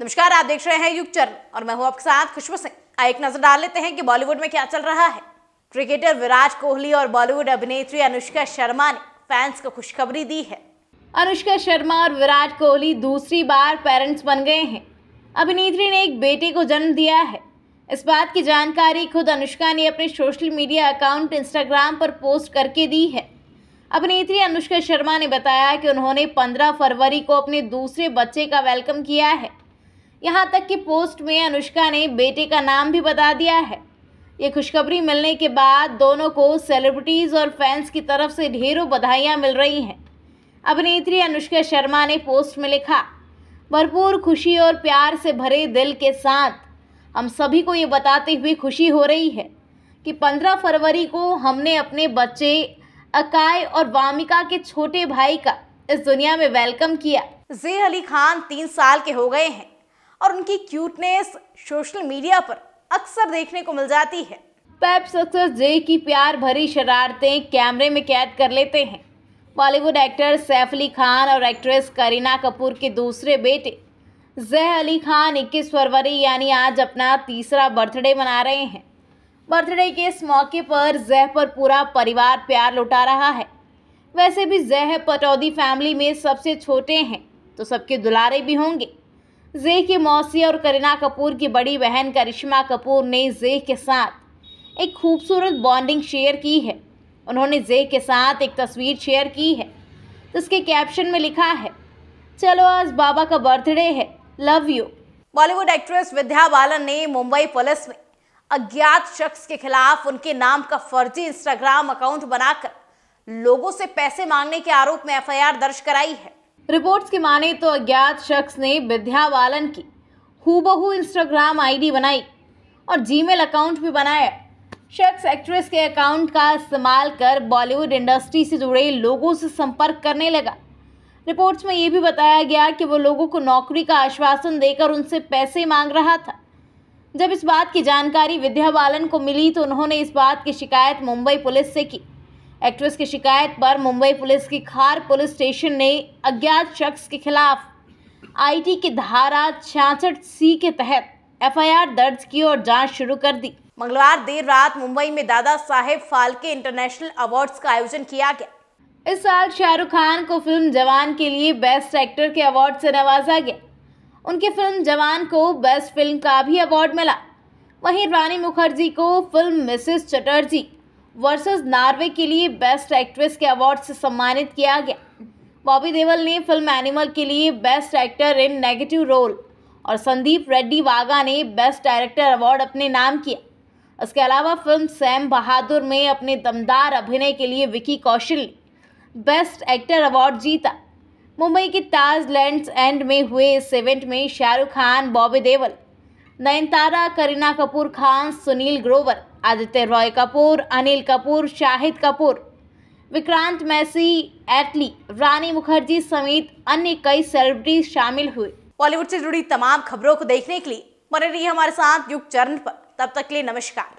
नमस्कार आप देख रहे हैं युग चरण और मैं हूं आपके साथ खुशबू सिंह एक नजर डाल लेते हैं कि बॉलीवुड में क्या चल रहा है क्रिकेटर विराट कोहली और बॉलीवुड अभिनेत्री अनुष्का शर्मा ने फैंस को खुशखबरी दी है अनुष्का शर्मा और विराट कोहली दूसरी बार पेरेंट्स बन गए हैं अभिनेत्री ने एक बेटे को जन्म दिया है इस बात की जानकारी खुद अनुष्का ने अपने सोशल मीडिया अकाउंट इंस्टाग्राम पर पोस्ट करके दी है अभिनेत्री अनुष्का शर्मा ने बताया कि उन्होंने 15 फरवरी को अपने दूसरे बच्चे का वेलकम किया है यहाँ तक कि पोस्ट में अनुष्का ने बेटे का नाम भी बता दिया है ये खुशखबरी मिलने के बाद दोनों को सेलिब्रिटीज़ और फैंस की तरफ से ढेरों बधाइयाँ मिल रही हैं अभिनेत्री अनुष्का शर्मा ने पोस्ट में लिखा भरपूर खुशी और प्यार से भरे दिल के साथ हम सभी को ये बताते हुए खुशी हो रही है कि 15 फरवरी को हमने अपने बच्चे अकाय और वामिका के छोटे भाई का इस दुनिया में वेलकम किया जे अली खान तीन साल के हो गए हैं और उनकी क्यूटनेस सोशल मीडिया पर अक्सर देखने को मिल जाती है पैप अक्सर जे की प्यार भरी शरारतें कैमरे में कैद कर लेते हैं बॉलीवुड एक्टर सैफ अली खान और एक्ट्रेस करीना कपूर के दूसरे बेटे जह अली खान 21 फरवरी यानी आज अपना तीसरा बर्थडे मना रहे हैं बर्थडे के इस मौके पर जह पर पूरा परिवार प्यार लुटा रहा है वैसे भी जह पटौदी फैमिली में सबसे छोटे हैं तो सबके दुलारे भी होंगे जे की मौसी और करीना कपूर की बड़ी बहन करिश्मा कपूर ने जे के साथ एक खूबसूरत बॉन्डिंग शेयर की है उन्होंने जे के साथ एक तस्वीर शेयर की है जिसके कैप्शन में लिखा है चलो आज बाबा का बर्थडे है love you Bollywood actress Vidya Balan ने मुंबई पुलिस में अज्ञात शख्स के खिलाफ उनके नाम का फर्जी इंस्टाग्राम अकाउंट बनाकर लोगों से पैसे मांगने के आरोप में एफआईआर दर्ज कराई है रिपोर्ट्स की माने तो अज्ञात शख्स ने विद्या बालन की हूबहू इंस्टाग्राम आईडी बनाई और जीमेल अकाउंट भी बनाया शख्स एक्ट्रेस के अकाउंट का इस्तेमाल कर बॉलीवुड इंडस्ट्री से जुड़े लोगों से संपर्क करने लगा रिपोर्ट्स में ये भी बताया गया कि वो लोगों को नौकरी का आश्वासन देकर उनसे पैसे मांग रहा था जब इस बात की जानकारी विद्या बालन को मिली तो उन्होंने इस बात की शिकायत मुंबई पुलिस से की एक्ट्रेस की शिकायत पर मुंबई पुलिस की खार पुलिस स्टेशन ने अज्ञात शख्स के खिलाफ आईटी की धारा छियासठ सी के तहत एफआईआर दर्ज की और जांच शुरू कर दी मंगलवार देर रात मुंबई में दादा साहेब फालके इंटरनेशनल अवार्ड्स का आयोजन किया गया इस साल शाहरुख खान को फिल्म जवान के लिए बेस्ट एक्टर के अवार्ड से नवाजा गया उनकी फिल्म जवान को बेस्ट फिल्म का भी अवार्ड मिला वहीं रानी मुखर्जी को film Mrs Chatterjee versus Norway के लिए बेस्ट एक्ट्रेस के अवार्ड से सम्मानित किया गया बॉबी देवल ने फिल्म एनिमल के लिए best actor in negative role और संदीप रेड्डी वागा ने बेस्ट डायरेक्टर अवार्ड अपने नाम किया इसके अलावा फिल्म सैम बहादुर में अपने दमदार अभिनय के लिए Vicky Kaushal best actor award जीता मुंबई के ताज लैंड्स एंड में हुए इस इवेंट में शाहरुख खान बॉबी देवल नयनतारा करीना कपूर खान सुनील ग्रोवर आदित्य रॉय कपूर अनिल कपूर शाहिद कपूर विक्रांत मैसी एटली रानी मुखर्जी समेत अन्य कई सेलिब्रिटीज शामिल हुए बॉलीवुड से जुड़ी तमाम खबरों को देखने के लिए बने रही हमारे साथ युग चरण पर तब तक के लिए नमस्कार